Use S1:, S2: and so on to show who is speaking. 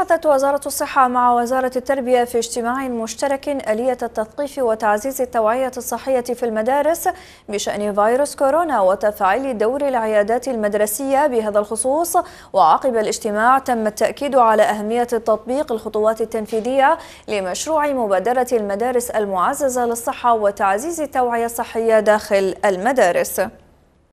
S1: بحثت وزارة الصحة مع وزارة التربية في اجتماع مشترك آلية التثقيف وتعزيز التوعية الصحية في المدارس بشأن فيروس كورونا وتفعيل دور العيادات المدرسية بهذا الخصوص وعقب الاجتماع تم التأكيد على أهمية تطبيق الخطوات التنفيذية لمشروع مبادرة المدارس المعززة للصحة وتعزيز التوعية الصحية داخل المدارس